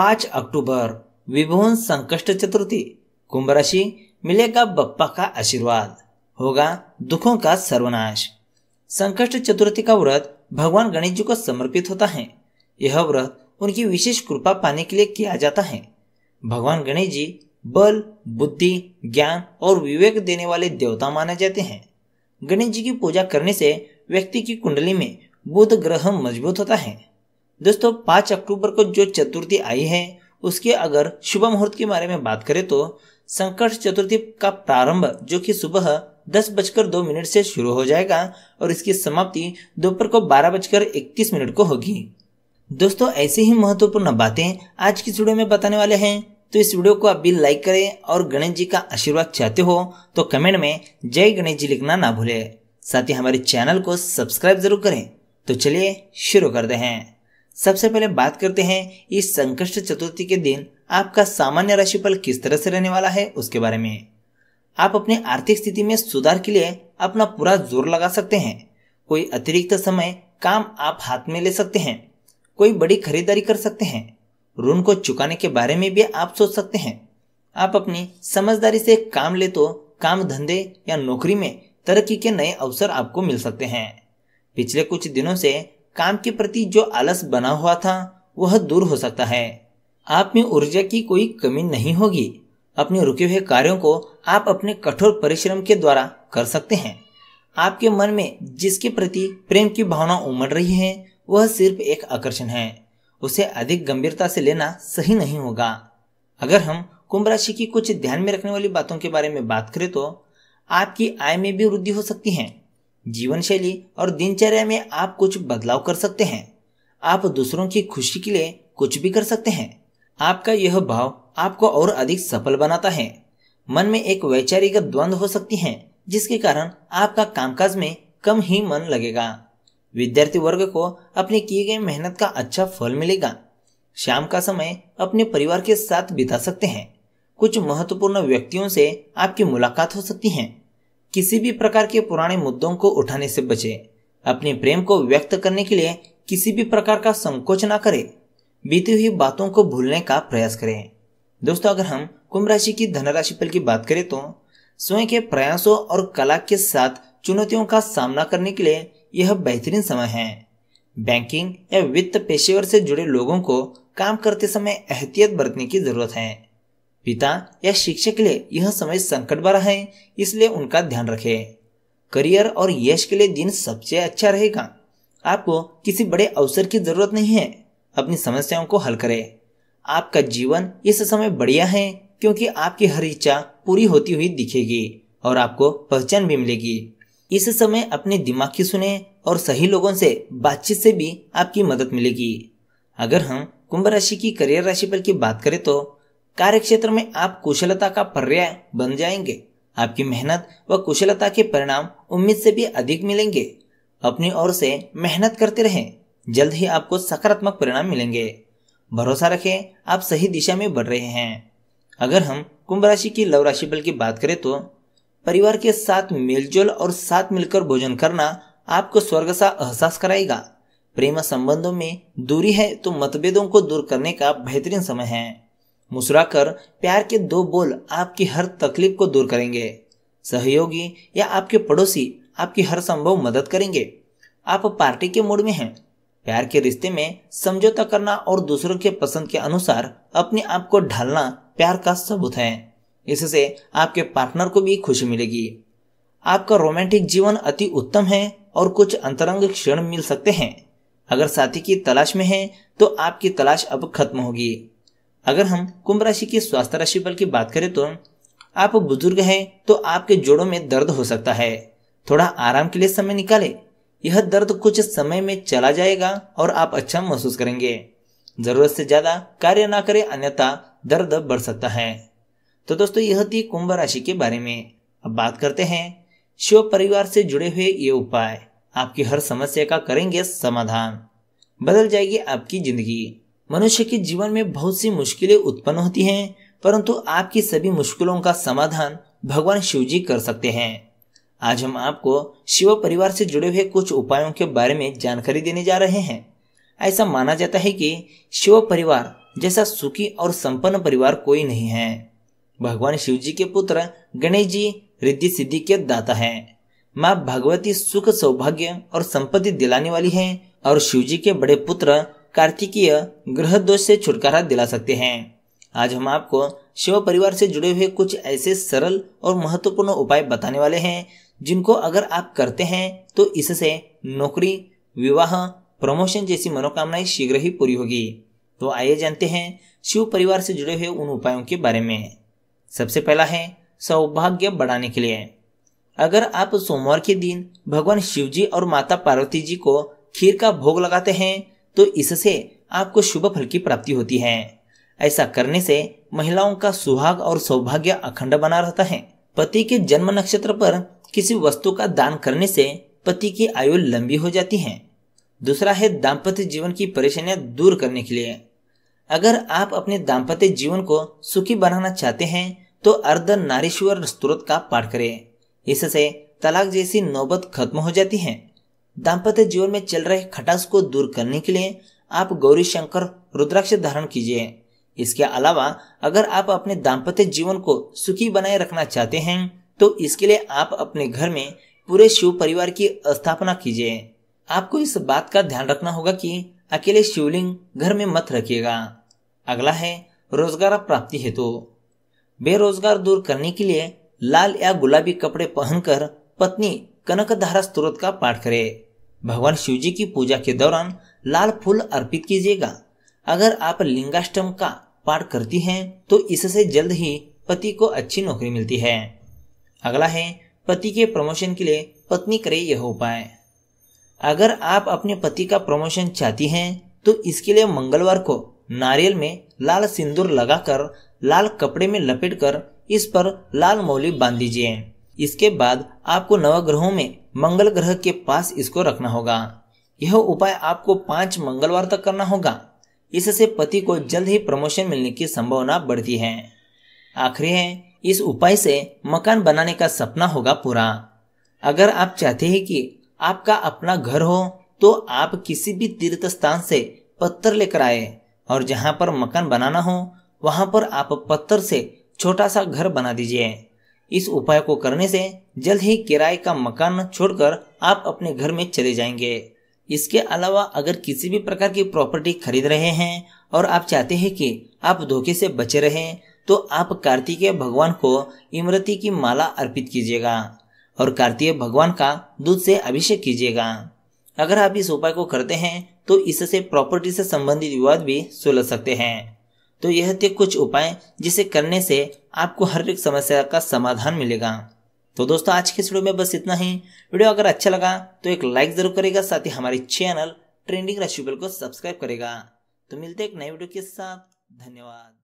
पांच अक्टूबर विभुवन संकष्ट चतुर्थी कुंभ राशि मिलेगा बप्पा का आशीर्वाद होगा दुखों का सर्वनाश संकष्ट चतुर्थी का व्रत भगवान गणेश जी को समर्पित होता है यह व्रत उनकी विशेष कृपा पाने के लिए किया जाता है भगवान गणेश जी बल बुद्धि ज्ञान और विवेक देने वाले देवता माने जाते हैं गणेश जी की पूजा करने से व्यक्ति की कुंडली में बुध ग्रह मजबूत होता है दोस्तों पांच अक्टूबर को जो चतुर्थी आई है उसके अगर शुभ मुहूर्त के बारे में बात करें तो संकट चतुर्थी का प्रारंभ जो कि सुबह दस बजकर दो मिनट से शुरू हो जाएगा और इसकी समाप्ति दोपहर को बारह बजकर इकतीस मिनट को होगी दोस्तों ऐसे ही महत्वपूर्ण बातें आज की वीडियो में बताने वाले हैं तो इस वीडियो को आप भी लाइक करें और गणेश जी का आशीर्वाद चाहते हो तो कमेंट में जय गणेश जी लिखना ना भूले साथ ही हमारे चैनल को सब्सक्राइब जरूर करें तो चलिए शुरू करते हैं सबसे पहले बात करते हैं इस संकष्ट चतुर्थी के दिन आपका सामान्य राशिफल किस तरह से रहने वाला है उसके बारे में आप अपने आर्थिक स्थिति में सुधार के लिए अपना पूरा जोर लगा सकते हैं कोई अतिरिक्त समय काम आप हाथ में ले सकते हैं कोई बड़ी खरीदारी कर सकते हैं ऋण को चुकाने के बारे में भी आप सोच सकते हैं आप अपनी समझदारी से काम ले तो काम धंधे या नौकरी में तरक्की के नए अवसर आपको मिल सकते हैं पिछले कुछ दिनों से काम के प्रति जो आलस बना हुआ था वह दूर हो सकता है आप में ऊर्जा की कोई कमी नहीं होगी अपने रुके हुए कार्यों को आप अपने कठोर परिश्रम के द्वारा कर सकते हैं आपके मन में जिसके प्रति प्रेम की भावना उमड़ रही है वह सिर्फ एक आकर्षण है उसे अधिक गंभीरता से लेना सही नहीं होगा अगर हम कुंभ राशि की कुछ ध्यान में रखने वाली बातों के बारे में बात करें तो आपकी आय में भी वृद्धि हो सकती है जीवन शैली और दिनचर्या में आप कुछ बदलाव कर सकते हैं आप दूसरों की खुशी के लिए कुछ भी कर सकते हैं आपका यह भाव आपको और अधिक सफल बनाता है मन में एक वैचारिक द्वंद हो सकती है जिसके कारण आपका कामकाज में कम ही मन लगेगा विद्यार्थी वर्ग को अपने किए गए मेहनत का अच्छा फल मिलेगा शाम का समय अपने परिवार के साथ बिता सकते हैं कुछ महत्वपूर्ण व्यक्तियों से आपकी मुलाकात हो सकती है किसी भी प्रकार के पुराने मुद्दों को उठाने से बचे अपने प्रेम को व्यक्त करने के लिए किसी भी प्रकार का संकोच ना करें बीती हुई बातों को भूलने का प्रयास करें दोस्तों अगर हम कुंभ राशि की धनराशि फल की बात करें तो स्वयं के प्रयासों और कला के साथ चुनौतियों का सामना करने के लिए यह बेहतरीन समय है बैंकिंग या वित्त पेशेवर से जुड़े लोगों को काम करते समय एहतियात बरतने की जरूरत है पिता या शिक्षक के लिए यह समय संकट भरा है इसलिए उनका ध्यान रखें करियर और यश के लिए दिन सबसे अच्छा रहेगा आपको किसी बड़े अवसर की जरूरत नहीं है अपनी समस्याओं को हल करें आपका जीवन इस समय बढ़िया है क्योंकि आपकी हर इच्छा पूरी होती हुई दिखेगी और आपको पहचान भी मिलेगी इस समय अपने दिमाग की सुने और सही लोगों से बातचीत से भी आपकी मदद मिलेगी अगर हम कुंभ राशि की करियर राशि पर की बात करें तो कार्य क्षेत्र में आप कुशलता का पर्याय बन जाएंगे आपकी मेहनत व कुशलता के परिणाम उम्मीद से भी अधिक मिलेंगे अपनी ओर से मेहनत करते रहें जल्द ही आपको सकारात्मक परिणाम मिलेंगे भरोसा रखें आप सही दिशा में बढ़ रहे हैं अगर हम कुंभ राशि की लव राशि बल की बात करें तो परिवार के साथ मिलजुल और साथ मिलकर भोजन करना आपको स्वर्ग सा एहसास कराएगा प्रेम संबंधों में दूरी है तो मतभेदों को दूर करने का बेहतरीन समय है मुस्कुराकर प्यार के दो बोल आपकी हर तकलीफ को दूर करेंगे सहयोगी या आपके पड़ोसी आपकी हर संभव मदद करेंगे आप पार्टी के मूड में हैं प्यार के रिश्ते में समझौता करना और दूसरों के पसंद के अनुसार अपने आप को ढालना प्यार का सबूत है इससे आपके पार्टनर को भी खुशी मिलेगी आपका रोमांटिक जीवन अति उत्तम है और कुछ अंतरंग क्षण मिल सकते हैं अगर साथी की तलाश में है तो आपकी तलाश अब खत्म होगी अगर हम कुंभ राशि के स्वास्थ्य राशि बल की बात करें तो आप बुजुर्ग हैं तो आपके जोड़ों में दर्द हो सकता है थोड़ा आराम के लिए समय निकालें यह दर्द कुछ समय में चला जाएगा और आप अच्छा महसूस करेंगे जरूरत से ज्यादा कार्य ना करें अन्यथा दर्द बढ़ सकता है तो दोस्तों यह थी कुंभ राशि के बारे में अब बात करते हैं शिव परिवार से जुड़े हुए ये उपाय आपकी हर समस्या का करेंगे समाधान बदल जाएगी आपकी जिंदगी मनुष्य के जीवन में बहुत सी मुश्किलें उत्पन्न होती हैं परंतु आपकी सभी मुश्किलों का समाधान भगवान शिव जी कर सकते हैं आज हम आपको शिव परिवार से जुड़े हुए कुछ उपायों के बारे में जानकारी देने जा रहे हैं ऐसा माना जाता है कि शिव परिवार जैसा सुखी और संपन्न परिवार कोई नहीं है भगवान शिव जी के पुत्र गणेश जी रिद्धि सिद्धि के दाता हैं माँ भगवती सुख सौभाग्य और संपत्ति दिलाने वाली हैं और शिव जी के बड़े पुत्र कार्तिकीय ग्रह दोष से छुटकारा दिला सकते हैं आज हम आपको शिव परिवार से जुड़े हुए कुछ ऐसे सरल और महत्वपूर्ण उपाय बताने वाले हैं जिनको अगर आप करते हैं तो इससे नौकरी विवाह प्रमोशन जैसी मनोकामनाएं शीघ्र ही पूरी होगी तो आइए जानते हैं शिव परिवार से जुड़े हुए उन उपायों के बारे में सबसे पहला है सौभाग्य बढ़ाने के लिए अगर आप सोमवार के दिन भगवान शिव जी और माता पार्वती जी को खीर का भोग लगाते हैं तो इससे आपको शुभ फल की प्राप्ति होती है ऐसा करने से महिलाओं का सुहाग और सौभाग्य अखंड बना रहता है पति के जन्म नक्षत्र पर किसी वस्तु का दान करने से पति की आयु लंबी हो जाती है दूसरा है दाम्पत्य जीवन की परेशानियां दूर करने के लिए अगर आप अपने दाम्पत्य जीवन को सुखी बनाना चाहते हैं तो अर्ध नारीश्वर स्त्रोत का पाठ करें इससे तलाक जैसी नौबत खत्म हो जाती है दाम्पत्य जीवन में चल रहे खटास को दूर करने के लिए आप गौरी शंकर रुद्राक्ष धारण कीजिए इसके अलावा अगर आप अपने दाम्पत्य जीवन को सुखी बनाए रखना चाहते हैं तो इसके लिए आप अपने घर में पूरे शिव परिवार की स्थापना कीजिए आपको इस बात का ध्यान रखना होगा कि अकेले शिवलिंग घर में मत रखिएगा अगला है रोजगार प्राप्ति हेतु तो। बेरोजगार दूर करने के लिए लाल या गुलाबी कपड़े पहनकर पत्नी कनक धारा स्त्रोत का पाठ करे भगवान शिव जी की पूजा के दौरान लाल फूल अर्पित कीजिएगा अगर आप लिंगाष्टम का पाठ करती हैं तो इससे जल्द ही पति को अच्छी नौकरी मिलती है अगला है पति के प्रमोशन के लिए पत्नी करे यह उपाय अगर आप अपने पति का प्रमोशन चाहती हैं तो इसके लिए मंगलवार को नारियल में लाल सिंदूर लगाकर लाल कपड़े में लपेटकर इस पर लाल मौली बांध दीजिए इसके बाद आपको नवग्रहों में मंगल ग्रह के पास इसको रखना होगा यह उपाय आपको पांच मंगलवार तक करना होगा इससे पति को जल्द ही प्रमोशन मिलने की संभावना बढ़ती है आखिरी है इस उपाय से मकान बनाने का सपना होगा पूरा अगर आप चाहते हैं कि आपका अपना घर हो तो आप किसी भी तीर्थ स्थान से पत्थर लेकर आए और जहाँ पर मकान बनाना हो वहाँ पर आप पत्थर से छोटा सा घर बना दीजिए इस उपाय को करने से जल्द ही किराए का मकान छोड़कर आप अपने घर में चले जाएंगे इसके अलावा अगर किसी भी प्रकार की प्रॉपर्टी खरीद रहे हैं और आप चाहते हैं कि आप धोखे से बचे रहें तो आप कार्तिकेय भगवान को इमरती की माला अर्पित कीजिएगा और कार्तिकेय भगवान का दूध से अभिषेक कीजिएगा अगर आप इस उपाय को करते हैं तो इससे प्रॉपर्टी से संबंधित विवाद भी सुलझ सकते हैं तो यह थे कुछ उपाय जिसे करने से आपको हर एक समस्या का समाधान मिलेगा तो दोस्तों आज के वीडियो में बस इतना ही वीडियो अगर अच्छा लगा तो एक लाइक जरूर करेगा साथ ही हमारे चैनल ट्रेंडिंग राशिफल को सब्सक्राइब करेगा तो मिलते एक नए वीडियो के साथ धन्यवाद